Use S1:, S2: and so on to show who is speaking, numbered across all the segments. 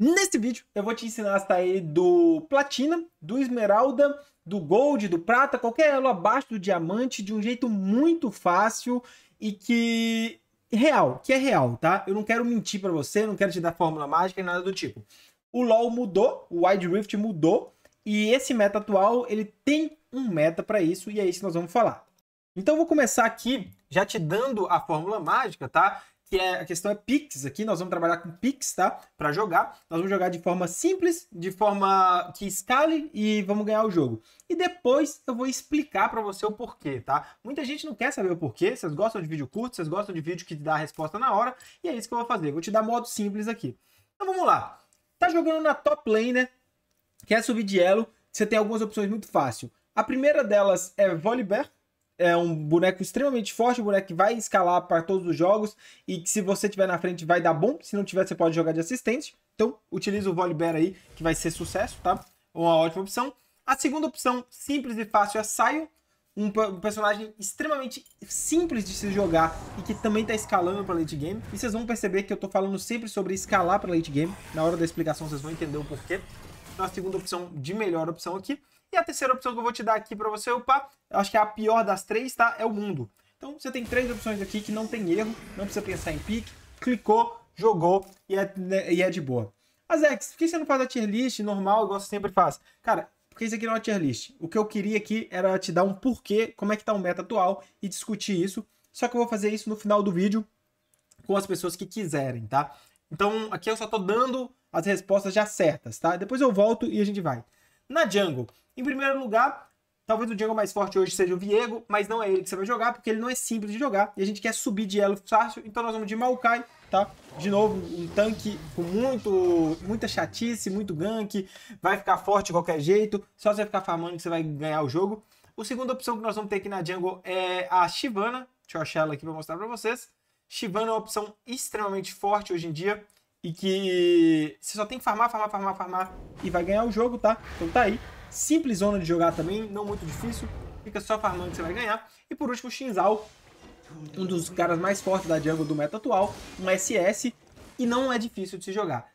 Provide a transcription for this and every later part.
S1: Neste vídeo eu vou te ensinar a sair do platina, do esmeralda, do gold, do prata, qualquer elo abaixo do diamante de um jeito muito fácil e que real, que é real, tá? Eu não quero mentir para você, não quero te dar fórmula mágica e nada do tipo. O LoL mudou, o Wide Rift mudou e esse meta atual, ele tem um meta para isso e é isso que nós vamos falar. Então eu vou começar aqui já te dando a fórmula mágica, tá? que é a questão é Pix aqui, nós vamos trabalhar com Pix, tá? Para jogar, nós vamos jogar de forma simples, de forma que escale e vamos ganhar o jogo. E depois eu vou explicar para você o porquê, tá? Muita gente não quer saber o porquê, vocês gostam de vídeo curto, vocês gostam de vídeo que dá a resposta na hora, e é isso que eu vou fazer. Vou te dar modo simples aqui. Então vamos lá. Tá jogando na top lane, né? Quer subir de elo, você tem algumas opções muito fácil. A primeira delas é Volibear, é um boneco extremamente forte, um boneco que vai escalar para todos os jogos e que se você tiver na frente vai dar bom, se não tiver você pode jogar de assistente. Então, utiliza o Volibear aí, que vai ser sucesso, tá? Uma ótima opção. A segunda opção, simples e fácil, é Saio, um personagem extremamente simples de se jogar e que também está escalando para late game. E vocês vão perceber que eu estou falando sempre sobre escalar para late game. Na hora da explicação vocês vão entender o porquê a segunda opção de melhor opção aqui. E a terceira opção que eu vou te dar aqui para você upar, acho que é a pior das três, tá? É o mundo. Então você tem três opções aqui que não tem erro, não precisa pensar em pique, clicou, jogou e é, né, e é de boa. Mas Zex, por que você não faz a tier list normal, igual você sempre faz? Cara, porque isso aqui não é uma tier list. O que eu queria aqui era te dar um porquê, como é que tá o meta atual e discutir isso. Só que eu vou fazer isso no final do vídeo com as pessoas que quiserem, tá? Então, aqui eu só estou dando as respostas já certas, tá? Depois eu volto e a gente vai. Na jungle, em primeiro lugar, talvez o jungle mais forte hoje seja o Viego, mas não é ele que você vai jogar, porque ele não é simples de jogar, e a gente quer subir de elo fácil, então nós vamos de Maokai, tá? De novo, um tanque com muito, muita chatice, muito gank, vai ficar forte de qualquer jeito, só você ficar farmando que você vai ganhar o jogo. A segunda opção que nós vamos ter aqui na jungle é a Shivana. deixa eu achar ela aqui para mostrar para vocês. Shivano é uma opção extremamente forte hoje em dia e que você só tem que farmar, farmar, farmar, farmar e vai ganhar o jogo, tá? Então tá aí. Simples zona de jogar também, não muito difícil. Fica só farmando que você vai ganhar. E por último, Shinzao, um dos caras mais fortes da jungle do meta atual, um SS, e não é difícil de se jogar.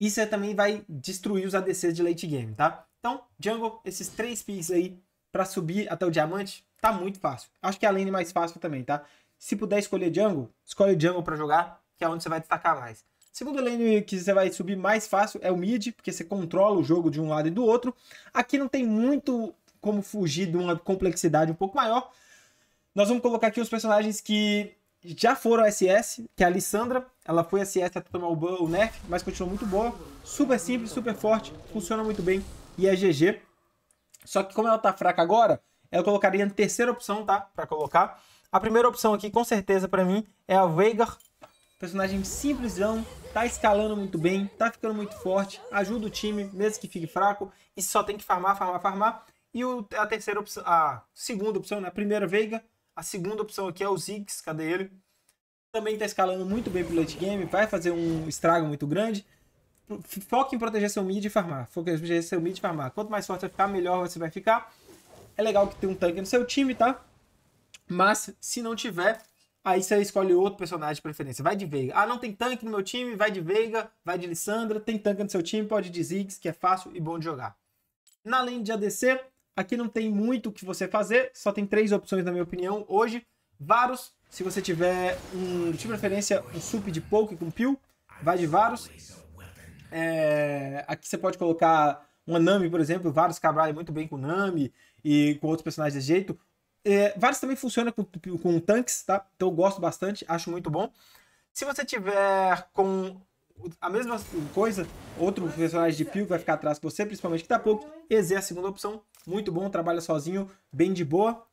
S1: Isso também vai destruir os ADCs de late game, tá? Então, jungle, esses três picks aí para subir até o diamante, tá muito fácil. Acho que é a lane mais fácil também, tá? Se puder escolher jungle, escolhe jungle para jogar, que é onde você vai destacar mais. Segundo lane que você vai subir mais fácil é o mid, porque você controla o jogo de um lado e do outro. Aqui não tem muito como fugir de uma complexidade um pouco maior. Nós vamos colocar aqui os personagens que já foram SS, que é a Lissandra. Ela foi SS até tomar o nerf, mas continua muito boa. Super simples, super forte, funciona muito bem e é GG. Só que como ela tá fraca agora, eu colocaria a terceira opção, tá? Pra colocar. A primeira opção aqui, com certeza, para mim, é a Veigar. Personagem simplesão, tá escalando muito bem, tá ficando muito forte, ajuda o time, mesmo que fique fraco, e só tem que farmar, farmar, farmar. E o, a terceira opção, a segunda opção, né? a primeira Veiga, a segunda opção aqui é o Ziggs, cadê ele? Também tá escalando muito bem pro late game, vai fazer um estrago muito grande. Foque em proteger seu mid e farmar. Foque em proteger seu mid e farmar. Quanto mais forte vai ficar, melhor você vai ficar. É legal que tem um tanque no seu time, tá? Mas se não tiver, aí você escolhe outro personagem de preferência. Vai de Veiga. Ah, não tem tanque no meu time, vai de Veiga, vai de Lissandra. Tem tanque no seu time, pode de Ziggs, que é fácil e bom de jogar. Na lane de ADC, aqui não tem muito o que você fazer, só tem três opções na minha opinião hoje. Varus, se você tiver um time de preferência, um sup de poke com peel, vai de Varus. É, aqui você pode colocar uma Nami, por exemplo, Varus Cabral é muito bem com Nami e com outros personagens desse jeito. É, vários também funcionam com, com tanques, tá? Então eu gosto bastante, acho muito bom. Se você tiver com a mesma coisa, outro personagem de pio vai ficar atrás de você, principalmente que tá pouco. Eze é a segunda opção, muito bom, trabalha sozinho, bem de boa.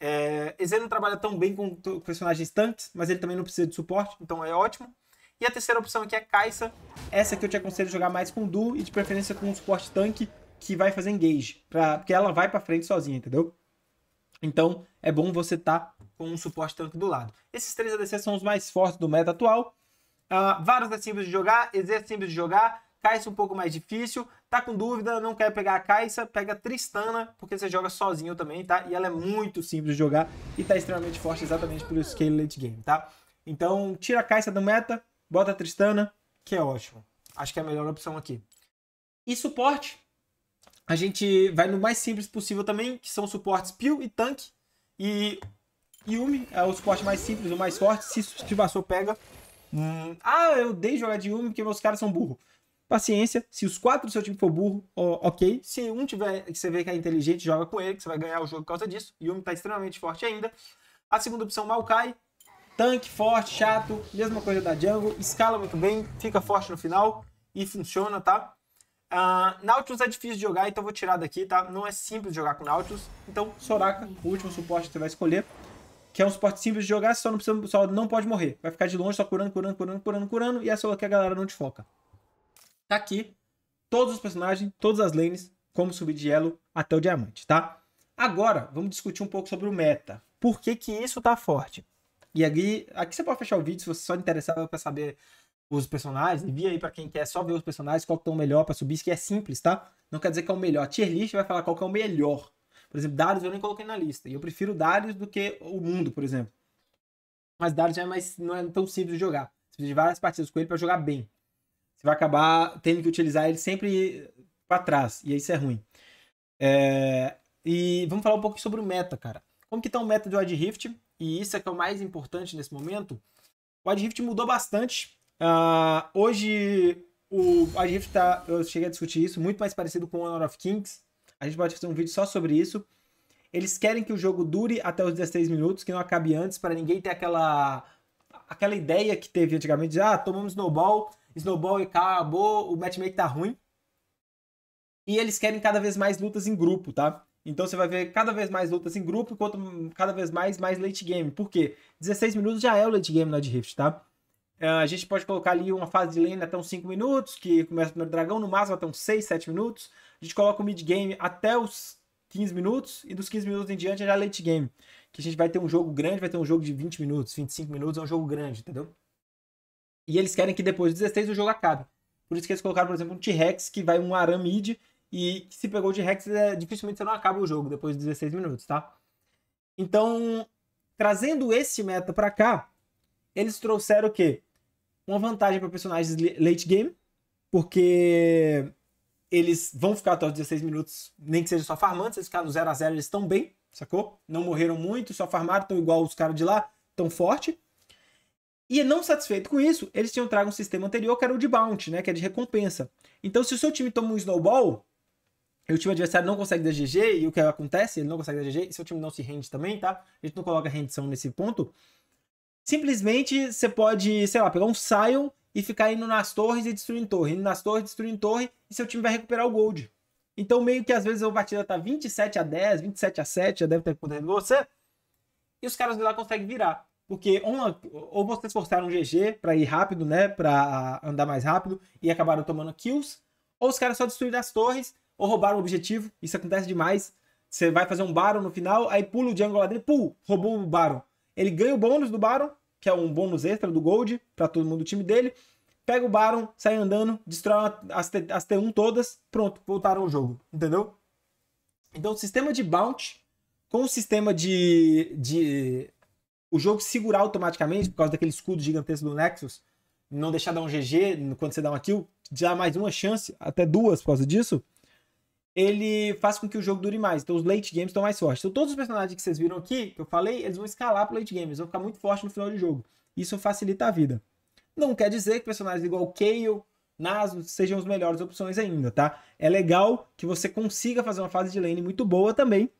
S1: É, Eze não trabalha tão bem com personagens tanques, mas ele também não precisa de suporte, então é ótimo. E a terceira opção aqui é Kai'Sa. Essa aqui eu te aconselho jogar mais com duo e de preferência com um suporte tanque que vai fazer engage, pra, porque ela vai pra frente sozinha, entendeu? Então é bom você estar tá com um suporte tanque do lado. Esses três ADCs são os mais fortes do meta atual. Uh, ah, Varus é simples de jogar, exército é simples de jogar, Kai'Sa é um pouco mais difícil. Tá com dúvida, não quer pegar a Kai'Sa, pega a Tristana, porque você joga sozinho também, tá? E ela é muito simples de jogar e tá extremamente forte exatamente pelo scale late game, tá? Então, tira a Kai'Sa do meta, bota a Tristana, que é ótimo. Acho que é a melhor opção aqui. E suporte, a gente vai no mais simples possível também, que são suportes Pio e Tanque. E Yumi é o suporte mais simples, o mais forte. Se Substivação pega... Hum, ah, eu odeio jogar de Yumi porque meus caras são burro. Paciência, se os quatro do seu time for burro, ok. Se um tiver que você vê que é inteligente, joga com ele, que você vai ganhar o jogo por causa disso. Yumi tá extremamente forte ainda. A segunda opção, Maokai. Tanque forte, chato, mesma coisa da Django. Escala muito bem, fica forte no final e funciona, tá? Uh, Nautilus é difícil de jogar, então vou tirar daqui, tá? Não é simples jogar com Nautilus. Então, Soraka, o último suporte que você vai escolher. Que é um suporte simples de jogar, só não, precisa, só não pode morrer. Vai ficar de longe, só curando, curando, curando, curando, curando. E essa é que a galera não te foca. Tá aqui todos os personagens, todas as lanes, como subir de elo até o diamante, tá? Agora, vamos discutir um pouco sobre o meta. Por que que isso tá forte? E aqui, aqui você pode fechar o vídeo se você só interessava para saber os personagens, envia aí para quem quer só ver os personagens, qual que é o melhor para subir, isso que é simples, tá? Não quer dizer que é o melhor. A tier list vai falar qual que é o melhor. Por exemplo, Darius eu nem coloquei na lista. E eu prefiro Darius do que o mundo, por exemplo. Mas Darius é mais, não é tão simples de jogar. Você precisa de várias partidas com ele para jogar bem. Você vai acabar tendo que utilizar ele sempre para trás. E isso é ruim. É... E vamos falar um pouco sobre o meta, cara. Como que tá o meta do Wild Rift? E isso é que é o mais importante nesse momento. O Wild Rift mudou bastante Uh, hoje o, a gente tá. Eu cheguei a discutir isso, muito mais parecido com Honor of Kings. A gente pode fazer um vídeo só sobre isso. Eles querem que o jogo dure até os 16 minutos, que não acabe antes, para ninguém ter aquela aquela ideia que teve antigamente de ah, tomamos snowball, snowball e acabou, o matchmaking tá ruim. E eles querem cada vez mais lutas em grupo, tá? Então você vai ver cada vez mais lutas em grupo, quanto cada vez mais mais late game. Por quê? 16 minutos já é o late game na de Rift, tá? É, a gente pode colocar ali uma fase de lane até uns 5 minutos, que começa o primeiro dragão, no máximo até uns 6, 7 minutos. A gente coloca o mid game até os 15 minutos, e dos 15 minutos em diante é já late game. Que a gente vai ter um jogo grande, vai ter um jogo de 20 minutos, 25 minutos, é um jogo grande, entendeu? E eles querem que depois de 16 o jogo acabe. Por isso que eles colocaram, por exemplo, um T-Rex que vai um Aram mid, e se pegou o T-Rex, é, dificilmente você não acaba o jogo depois de 16 minutos, tá? Então, trazendo esse meta para cá, eles trouxeram o quê? Uma vantagem para personagens late game, porque eles vão ficar até os 16 minutos, nem que seja só farmando, se eles ficaram 0 a 0 eles estão bem, sacou? Não morreram muito, só farmaram, estão igual os caras de lá, tão forte. E não satisfeito com isso, eles tinham trago um sistema anterior que era o de bounty, né? Que é de recompensa. Então, se o seu time toma um snowball, e o time adversário não consegue dar GG, e o que acontece? Ele não consegue dar GG, e seu time não se rende também, tá? A gente não coloca rendição nesse ponto. Simplesmente você pode, sei lá, pegar um Sion e ficar indo nas torres e destruindo torre, indo nas torres, destruindo torre, e seu time vai recuperar o gold. Então, meio que às vezes a partida tá 27 a 10, 27 a 7, já deve ter acontecido com você, e os caras lá conseguem virar. Porque uma, ou vocês forçaram um GG para ir rápido, né, para andar mais rápido, e acabaram tomando kills, ou os caras só destruíram as torres, ou roubaram o objetivo, isso acontece demais. Você vai fazer um Baron no final, aí pula o jungle lá dentro, pum, roubou o Baron. Ele ganha o bônus do Baron, que é um bônus extra do Gold para todo mundo do time dele. Pega o Baron, sai andando, destrói as, T, 1 todas, pronto, voltaram ao jogo, entendeu? Então, o sistema de bounty com o sistema de, de o jogo segurar automaticamente por causa daquele escudo gigantesco do Nexus, não deixar dar um GG quando você dá uma kill, dá mais uma chance, até duas por causa disso ele faz com que o jogo dure mais. Então os late games estão mais fortes. Então todos os personagens que vocês viram aqui, que eu falei, eles vão escalar pro late game, eles vão ficar muito fortes no final do jogo. Isso facilita a vida. Não quer dizer que personagens igual Kayle, Naso sejam as melhores opções ainda, tá? É legal que você consiga fazer uma fase de lane muito boa também,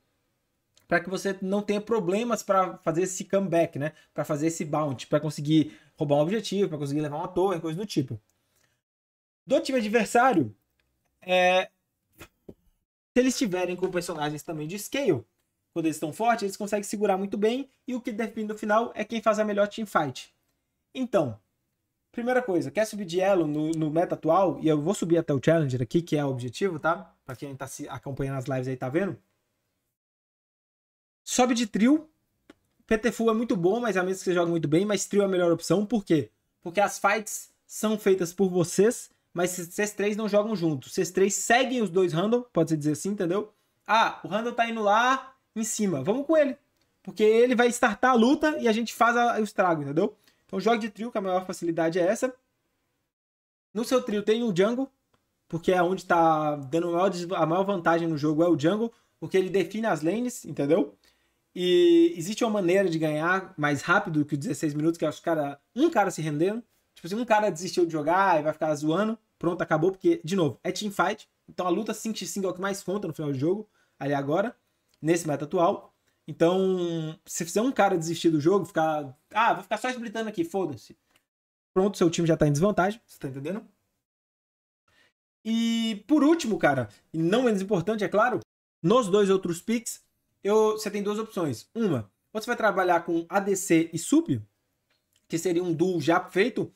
S1: para que você não tenha problemas para fazer esse comeback, né? Para fazer esse bounce, para conseguir roubar um objetivo, para conseguir levar uma torre, coisa do tipo. Do time adversário, é, se eles tiverem com personagens também de scale, quando eles estão fortes, eles conseguem segurar muito bem. E o que define no final é quem faz a melhor teamfight. Então, primeira coisa, quer subir de elo no, no meta atual? E eu vou subir até o Challenger aqui, que é o objetivo, tá? Pra quem tá se acompanhando as lives aí, tá vendo? Sobe de trio. PTFU é muito bom, mas é a menos que você joga muito bem, mas trio é a melhor opção. Por quê? Porque as fights são feitas por vocês mas vocês três não jogam juntos. Vocês três seguem os dois handle, pode-se dizer assim, entendeu? Ah, o handle tá indo lá em cima, vamos com ele. Porque ele vai startar a luta e a gente faz a, o estrago, entendeu? Então jogue de trio, que a maior facilidade é essa. No seu trio tem o Django, porque é onde tá dando a maior, a maior vantagem no jogo é o Django, porque ele define as lanes, entendeu? E existe uma maneira de ganhar mais rápido que os 16 minutos, que é os cara, um cara se rendendo. Tipo, se um cara desistiu de jogar e vai ficar zoando, pronto, acabou, porque, de novo, é teamfight. Então a luta 5x5 é o que mais conta no final do jogo, ali agora, nesse meta atual. Então, se fizer um cara desistir do jogo, ficar. Ah, vou ficar só explodindo aqui, foda-se. Pronto, seu time já tá em desvantagem, você tá entendendo? E por último, cara, e não menos importante, é claro, nos dois outros picks, eu, você tem duas opções. Uma, você vai trabalhar com ADC e sub, que seria um duo já feito,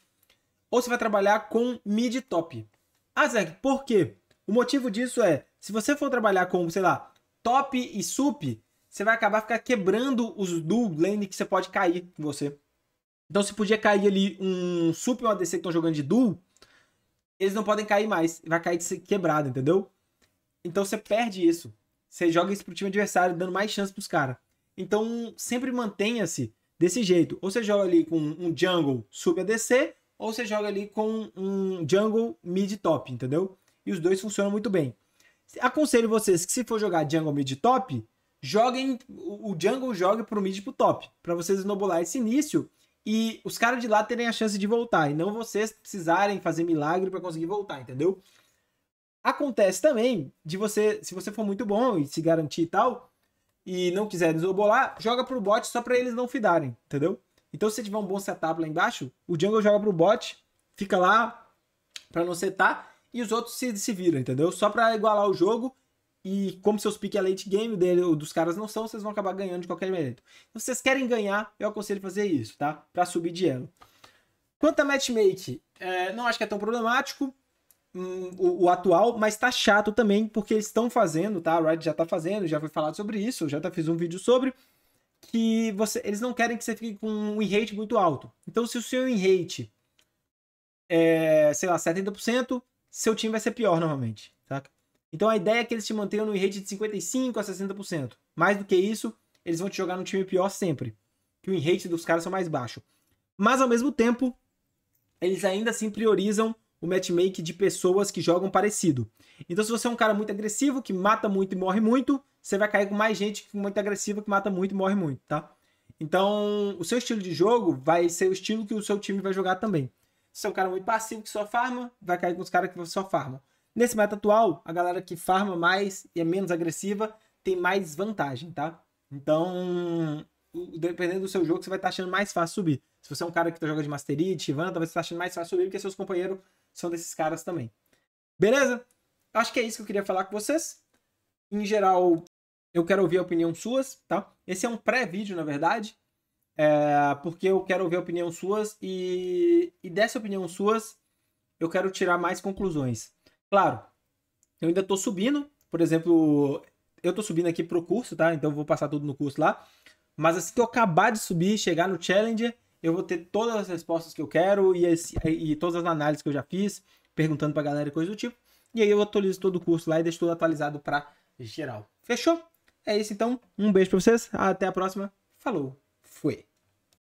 S1: ou você vai trabalhar com mid top. Ah, Zé, por quê? O motivo disso é, se você for trabalhar com, sei lá, top e sup, você vai acabar ficar quebrando os dual lane que você pode cair com você. Então, se podia cair ali um sup e um ADC que estão jogando de dual, eles não podem cair mais. Vai cair quebrado, entendeu? Então, você perde isso. Você joga isso pro time adversário, dando mais chance pros caras. Então, sempre mantenha-se desse jeito. Ou você joga ali com um jungle sub ADC, ou você joga ali com um jungle mid top, entendeu? E os dois funcionam muito bem. Aconselho vocês que se for jogar jungle mid top, joguem o jungle jogue pro mid pro top, para vocês enobolar esse início e os caras de lá terem a chance de voltar e não vocês precisarem fazer milagre para conseguir voltar, entendeu? Acontece também de você, se você for muito bom e se garantir e tal, e não quiser desbolar, joga pro bot só para eles não fidarem, entendeu? Então, se você tiver um bom setup lá embaixo, o jungle joga pro bot, fica lá para não setar, e os outros se, se viram, entendeu? Só para igualar o jogo. E como seus piques é late game, dele, dos caras não são, vocês vão acabar ganhando de qualquer jeito Então, se vocês querem ganhar, eu aconselho fazer isso, tá? Para subir de elo. Quanto a matchmaking é, não acho que é tão problemático hum, o, o, atual, mas tá chato também, porque eles estão fazendo, tá? A Riot já tá fazendo, já foi falado sobre isso, eu já tá, fiz um vídeo sobre que você, eles não querem que você fique com um win rate muito alto. Então, se o seu win rate é, sei lá, 70%, seu time vai ser pior normalmente, tá? Então a ideia é que eles te mantenham no win rate de 55 a 60%. Mais do que isso, eles vão te jogar num time pior sempre, que o win rate dos caras são mais baixo. Mas ao mesmo tempo, eles ainda assim priorizam o matchmake de pessoas que jogam parecido. Então se você é um cara muito agressivo, que mata muito e morre muito, você vai cair com mais gente muito agressiva, que mata muito e morre muito, tá? Então, o seu estilo de jogo vai ser o estilo que o seu time vai jogar também. Se é um cara muito passivo que só farma, vai cair com os caras que só farma. Nesse meta atual, a galera que farma mais e é menos agressiva tem mais vantagem, tá? Então, dependendo do seu jogo, você vai estar tá achando mais fácil subir. Se você é um cara que tá joga de Mastery, Tivan, talvez você tá achando mais fácil subir, porque seus companheiros são desses caras também. Beleza? Acho que é isso que eu queria falar com vocês. Em geral, eu quero ouvir a opinião suas, tá? Esse é um pré-vídeo, na verdade, é, porque eu quero ouvir a opinião suas e, e dessa opinião suas eu quero tirar mais conclusões. Claro, eu ainda estou subindo, por exemplo, eu estou subindo aqui pro curso, tá? Então eu vou passar tudo no curso lá. Mas assim que eu acabar de subir, chegar no Challenger, eu vou ter todas as respostas que eu quero e, esse, e todas as análises que eu já fiz, perguntando pra galera e coisa do tipo. E aí eu atualizo todo o curso lá e deixo tudo atualizado para geral. Fechou? É isso então. Um beijo pra vocês. Até a próxima. Falou. Fui.